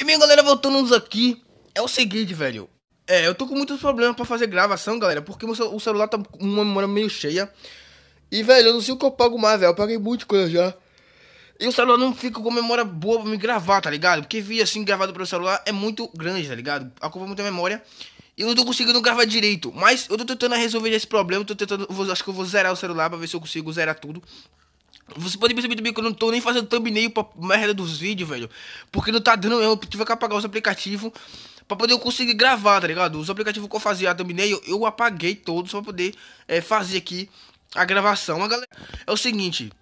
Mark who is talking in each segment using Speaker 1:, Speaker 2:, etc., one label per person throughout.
Speaker 1: E bem, galera, voltando aqui, é o seguinte, velho. É, eu tô com muitos problemas para fazer gravação, galera, porque o celular tá com uma memória meio cheia. E, velho, eu não sei o que eu pago mais, velho. Eu paguei muita coisa já. E o celular não fica com memória boa pra me gravar, tá ligado? Porque vídeo assim gravado pelo celular é muito grande, tá ligado? Ocupa muita memória. E eu não tô conseguindo gravar direito. Mas eu tô tentando resolver esse problema. Tô tentando. Vou, acho que eu vou zerar o celular pra ver se eu consigo zerar tudo. Você pode perceber também que eu não tô nem fazendo thumbnail pra merda dos vídeos, velho. Porque não tá dando, eu tive que apagar os aplicativos pra poder eu conseguir gravar, tá ligado? Os aplicativos que eu fazia a thumbnail, eu apaguei todos pra poder é, fazer aqui a gravação. A galera, é o seguinte,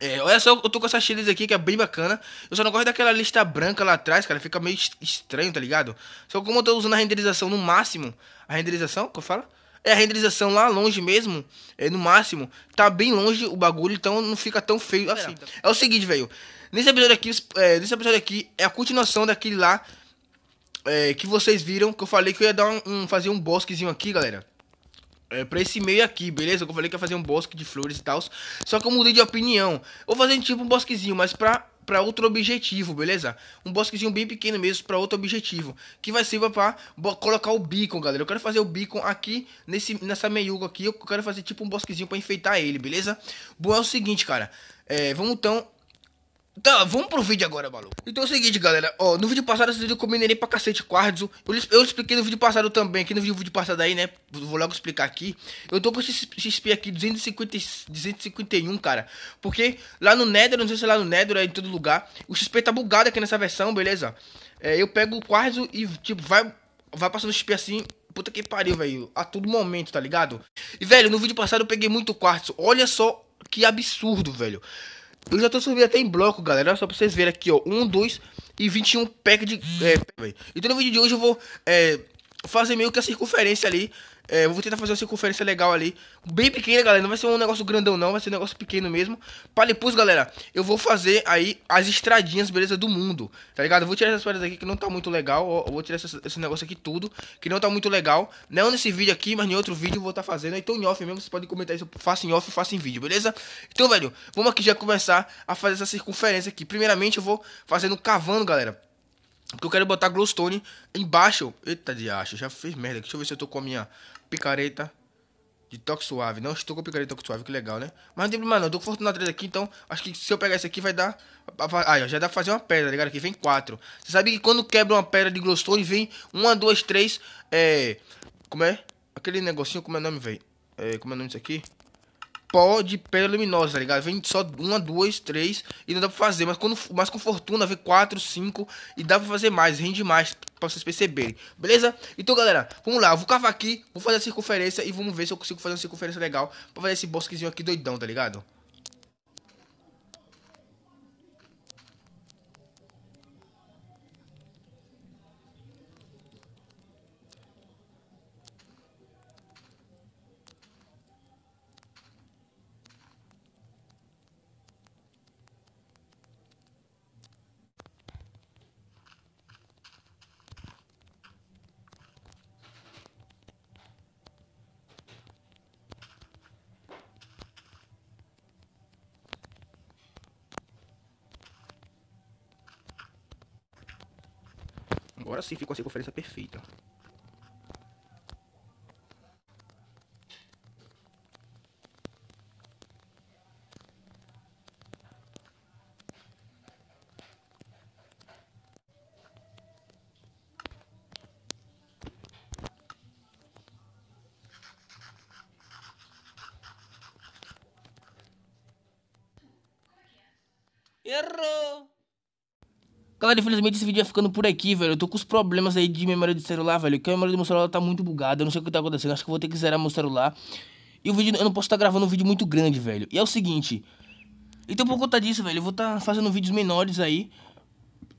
Speaker 1: é, olha só, eu tô com essa cheiras aqui que é bem bacana. Eu só não gosto daquela lista branca lá atrás, cara. Fica meio estranho, tá ligado? Só como eu tô usando a renderização no máximo. A renderização, que eu falo? É a renderização lá longe mesmo, é, no máximo. Tá bem longe o bagulho, então não fica tão feio assim. É o seguinte, velho. Nesse episódio aqui, é, nesse episódio aqui é a continuação daquele lá é, que vocês viram, que eu falei que eu ia dar um, um fazer um bosquezinho aqui, galera. É, pra esse meio aqui, beleza? Eu falei que ia fazer um bosque de flores e tal. Só que eu mudei de opinião. Vou fazer tipo um bosquezinho, mas pra para outro objetivo, beleza? Um bosquezinho bem pequeno mesmo para outro objetivo, que vai ser para colocar o beacon, galera. Eu quero fazer o beacon aqui nesse nessa meiuca aqui, eu quero fazer tipo um bosquezinho para enfeitar ele, beleza? Bom, é o seguinte, cara, é, vamos então Tá, vamos pro vídeo agora, maluco. Então é o seguinte, galera. Ó, no vídeo passado vocês viram que eu minerei pra cacete quartzo. Eu, eu expliquei no vídeo passado também, aqui no vídeo, vídeo passado aí, né? Vou logo explicar aqui. Eu tô com esse XP aqui, 250, 251, cara. Porque lá no Nether, não sei se é lá no Nether, em todo lugar. O XP tá bugado aqui nessa versão, beleza? É, eu pego o quartzo e, tipo, vai, vai passando XP assim puta que pariu, velho. A todo momento, tá ligado? E, velho, no vídeo passado eu peguei muito quartzo. Olha só que absurdo, velho. Eu já tô subindo até em bloco, galera. Só pra vocês verem aqui, ó. 1, 2 e 21 pack de. É, então no vídeo de hoje eu vou é, fazer meio que a circunferência ali é, eu vou tentar fazer uma circunferência legal ali. Bem pequena, galera. Não vai ser um negócio grandão, não. Vai ser um negócio pequeno mesmo. Pra depois, galera, eu vou fazer aí as estradinhas, beleza, do mundo. Tá ligado? Eu vou tirar essas pedras aqui que não tá muito legal. Ó, eu vou tirar esse negócio aqui tudo. Que não tá muito legal. Não nesse vídeo aqui, mas em outro vídeo eu vou estar tá fazendo. Então, em off mesmo, vocês podem comentar isso. Faça em off, faça em vídeo, beleza? Então, velho, vamos aqui já começar a fazer essa circunferência aqui. Primeiramente, eu vou fazendo cavando, galera porque eu quero botar glowstone embaixo. Eita de acho, já fiz merda. Deixa eu ver se eu tô com a minha picareta de toque suave. Não estou com a picareta de toque suave, que legal, né? Mas não tem problema não, eu tô com fortuna 3 aqui, então acho que se eu pegar esse aqui vai dar... Aí, ó, já dá pra fazer uma pedra, tá ligado? Aqui vem 4. Você sabe que quando quebra uma pedra de glowstone, vem 1, 2, 3, é... Como é? Aquele negocinho, como é o nome, velho? É, como é o nome disso aqui? pó de pedra luminosa, tá ligado? Vem só uma, duas, três e não dá pra fazer. Mas, quando, mas com fortuna vem quatro, cinco e dá pra fazer mais, rende mais, pra vocês perceberem. Beleza? Então, galera, vamos lá. Eu vou cavar aqui, vou fazer a circunferência e vamos ver se eu consigo fazer uma circunferência legal pra fazer esse bosquezinho aqui doidão, tá ligado? Agora sim ficou assim a circunferência perfeita. Errou! Galera, infelizmente esse vídeo vai ficando por aqui, velho. Eu tô com os problemas aí de memória de celular, velho. Que a memória do meu celular tá muito bugada. Eu não sei o que tá acontecendo. Acho que vou ter que zerar meu celular. E o vídeo, eu não posso estar tá gravando um vídeo muito grande, velho. E é o seguinte. Então por conta disso, velho, eu vou estar tá fazendo vídeos menores aí.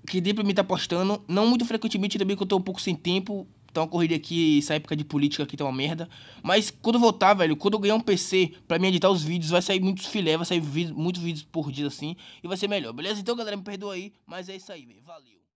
Speaker 1: Que dê pra mim estar tá postando. Não muito frequentemente, também que eu tô um pouco sem tempo uma então, corrida aqui, essa época de política aqui tá uma merda. Mas quando voltar, velho, quando eu ganhar um PC pra me editar os vídeos, vai sair muitos filé, vai sair vídeo, muitos vídeos por dia assim. E vai ser melhor, beleza? Então, galera, me perdoa aí. Mas é isso aí, velho. Valeu.